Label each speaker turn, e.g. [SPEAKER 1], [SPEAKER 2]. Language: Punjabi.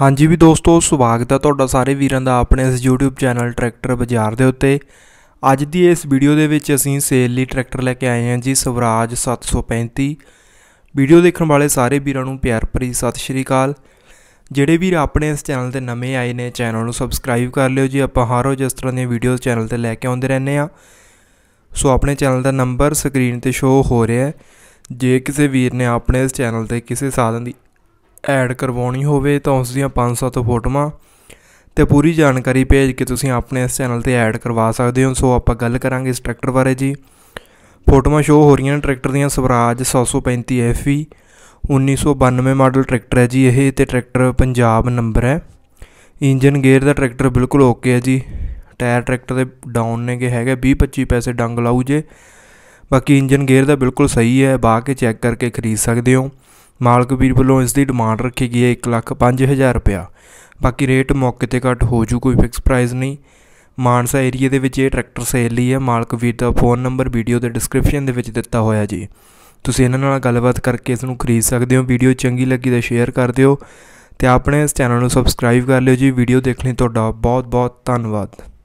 [SPEAKER 1] ਹਾਂਜੀ ਵੀ ਦੋਸਤੋ ਸਵਾਗਤ ਹੈ ਤੁਹਾਡਾ ਸਾਰੇ ਵੀਰਾਂ ਦਾ ਆਪਣੇ ਇਸ YouTube ਚੈਨਲ ਟਰੈਕਟਰ ਬਾਜ਼ਾਰ ਦੇ ਉੱਤੇ ਅੱਜ ਦੀ ਇਸ ਵੀਡੀਓ ਦੇ ਵਿੱਚ ਅਸੀਂ ਸੇਲ ਲਈ ਟਰੈਕਟਰ ਲੈ ਕੇ ਆਏ ਹਾਂ ਜੀ ਸਵਰਾਜ 735 ਵੀਡੀਓ ਦੇਖਣ ਵਾਲੇ ਸਾਰੇ ਵੀਰਾਂ ਨੂੰ ਪਿਆਰ ਭਰੀ ਸਤਿ ਸ਼੍ਰੀ ਅਕਾਲ ਜਿਹੜੇ ਵੀਰ ਆਪਣੇ ਇਸ ਚੈਨਲ ਤੇ ਨਵੇਂ ਆਏ ਨੇ ਚੈਨਲ ਨੂੰ ਸਬਸਕ੍ਰਾਈਬ ਕਰ ਲਿਓ ਜੀ ਆਪਾਂ ਹਰ ਰੋਜ਼ ਇਸ ਤਰ੍ਹਾਂ ਦੀਆਂ ਵੀਡੀਓਜ਼ ਚੈਨਲ ਤੇ ਲੈ ਕੇ ਆਉਂਦੇ ਰਹਿੰਦੇ ਆ ਸੋ ਆਪਣੇ ਚੈਨਲ ਦਾ ਨੰਬਰ ਸਕਰੀਨ ਤੇ ਸ਼ੋ ਹੋ ਰਿਹਾ ਹੈ ਜੇ ਕਿਸੇ ਵੀਰ ਨੇ ਆਪਣੇ ਇਸ ਚੈਨਲ ਤੇ ਕਿਸੇ ਸਾਧਨ ਦੀ ਐਡ ਕਰਵਾਉਣੀ ਹੋਵੇ ਤਾਂ ਉਸ ਦੀਆਂ 500 ਤੋਂ ਫੋਟੋਆਂ ਤੇ ਪੂਰੀ ਜਾਣਕਾਰੀ ਭੇਜ ਕੇ ਤੁਸੀਂ ਆਪਣੇ ਇਸ ਚੈਨਲ ਤੇ ਐਡ ਕਰਵਾ ਸਕਦੇ ਹੋ ਸੋ ਆਪਾਂ ਗੱਲ ਕਰਾਂਗੇ ਇਸ ਟਰੈਕਟਰ ਬਾਰੇ ਜੀ ਫੋਟੋਆਂ ਸ਼ੋ ਹੋ ਰਹੀਆਂ ਨੇ ਟਰੈਕਟਰ ਦੀਆਂ ਸਵਰਾਜ 735 FE 1992 ਮਾਡਲ ਟਰੈਕਟਰ ਹੈ ਜੀ ਇਹ ਤੇ ਟਰੈਕਟਰ ਪੰਜਾਬ ਨੰਬਰ ਹੈ ਇੰਜਨ ਗੇਅਰ ਦਾ ਟਰੈਕਟਰ ਬਿਲਕੁਲ ਓਕੇ ਹੈ ਜੀ ਟਾਇਰ ਟਰੈਕਟਰ ਦੇ ਡਾਊਨ ਨੇ ਹੈਗੇ 20 25 ਪੈਸੇ ਡੰਗ ਲਾਉ ਜੇ ਬਾਕੀ ਇੰਜਨ ਗੇਅਰ ਦਾ ਬਿਲਕੁਲ ਸਹੀ ਹੈ ਬਾਅਦ ਕੇ ਚੈੱਕ ਕਰਕੇ ਖਰੀਦ ਸਕਦੇ ਹੋ ਮਾਲਕ ਵੀਰ ਵੱਲੋਂ ਇਸ ਦੀ ਡਿਮਾਂਡ ਰੱਖੀ ਗਈ ਹੈ 1 ਲੱਖ 5000 ਰੁਪਇਆ ਬਾਕੀ ਰੇਟ ਮੌਕੇ ਤੇ ਘੱਟ ਹੋ ਜੂ ਕੋਈ ਫਿਕਸ ਪ੍ਰਾਈਸ ਨਹੀਂ ਮਾਨਸਾ ਏਰੀਆ ਦੇ ਵਿੱਚ ਇਹ ਟਰੈਕਟਰ ਸੇਲ ਲਈ ਹੈ ਮਾਲਕ ਵੀਰ ਦਾ ਫੋਨ ਨੰਬਰ ਵੀਡੀਓ ਦੇ ਡਿਸਕ੍ਰਿਪਸ਼ਨ ਦੇ ਵਿੱਚ ਦਿੱਤਾ ਹੋਇਆ ਜੀ ਤੁਸੀਂ ਇਹਨਾਂ ਨਾਲ ਗੱਲਬਾਤ ਕਰਕੇ ਇਸ ਨੂੰ ਖਰੀਦ ਸਕਦੇ ਹੋ ਵੀਡੀਓ ਚੰਗੀ ਲੱਗੀ ਤਾਂ ਸ਼ੇਅਰ ਕਰ ਦਿਓ ਤੇ ਆਪਣੇ ਇਸ ਚੈਨਲ ਨੂੰ ਸਬਸਕ੍ਰਾਈਬ ਕਰ ਲਿਓ ਜੀ ਵੀਡੀਓ ਦੇਖਣ ਲਈ ਤੁਹਾਡਾ ਬਹੁਤ ਬਹੁਤ ਧੰਨਵਾਦ